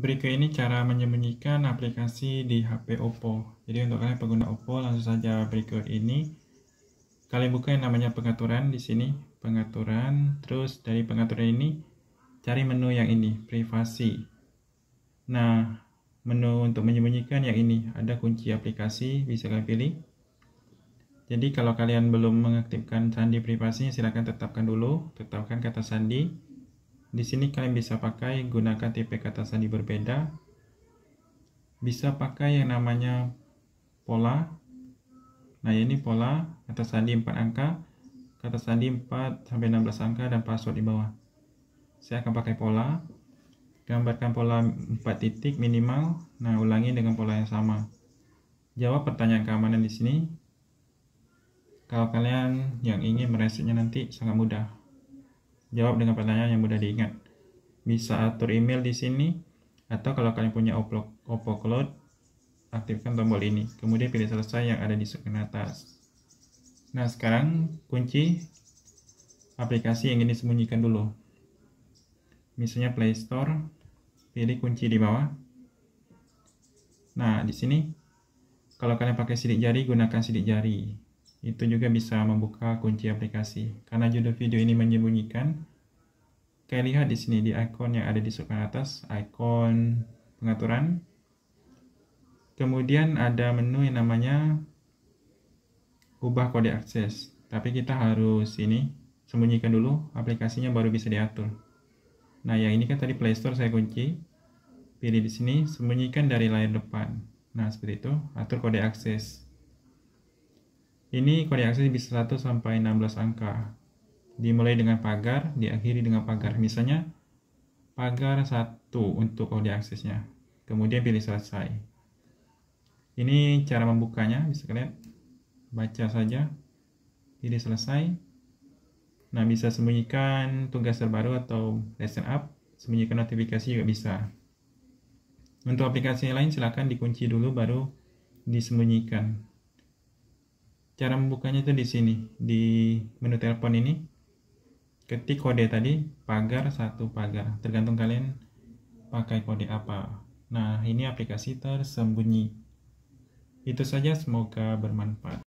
Berikut ini cara menyembunyikan aplikasi di HP Oppo. Jadi untuk kalian pengguna Oppo langsung saja berikut ini. Kalian buka yang namanya pengaturan di sini, pengaturan, terus dari pengaturan ini cari menu yang ini, privasi. Nah, menu untuk menyembunyikan yang ini, ada kunci aplikasi bisa kalian pilih. Jadi kalau kalian belum mengaktifkan sandi privasinya silahkan tetapkan dulu, tetapkan kata sandi. Di sini kalian bisa pakai gunakan tipe kata sandi berbeda. Bisa pakai yang namanya pola. Nah, ini pola kata sandi 4 angka, kata sandi 4 sampai 16 angka dan password di bawah. Saya akan pakai pola. Gambarkan pola 4 titik minimal. Nah, ulangi dengan pola yang sama. Jawab pertanyaan keamanan di sini. Kalau kalian yang ingin meresetnya nanti sangat mudah. Jawab dengan pertanyaan yang mudah diingat. Bisa atur email di sini, atau kalau kalian punya Oppo, Oppo Cloud, aktifkan tombol ini. Kemudian pilih selesai yang ada di screen atas. Nah, sekarang kunci aplikasi yang ingin disembunyikan dulu. Misalnya Play Store, pilih kunci di bawah. Nah, di sini kalau kalian pakai sidik jari, gunakan sidik jari itu juga bisa membuka kunci aplikasi. Karena judul video ini menyembunyikan, kalian lihat di sini di icon yang ada di sebelah atas, icon pengaturan. Kemudian ada menu yang namanya ubah kode akses. Tapi kita harus ini sembunyikan dulu aplikasinya baru bisa diatur. Nah, yang ini kan tadi playstore saya kunci. Pilih di sini sembunyikan dari layar depan. Nah, seperti itu, atur kode akses. Ini kode akses bisa 1 sampai 16 angka. Dimulai dengan pagar, diakhiri dengan pagar. Misalnya pagar 1 untuk kode aksesnya. Kemudian pilih selesai. Ini cara membukanya, bisa kalian baca saja. Pilih selesai. Nah, bisa sembunyikan tugas terbaru atau lesson up, sembunyikan notifikasi juga bisa. Untuk aplikasi lain silahkan dikunci dulu baru disembunyikan cara membukanya itu di sini di menu telepon ini ketik kode tadi pagar satu pagar tergantung kalian pakai kode apa nah ini aplikasi tersembunyi itu saja semoga bermanfaat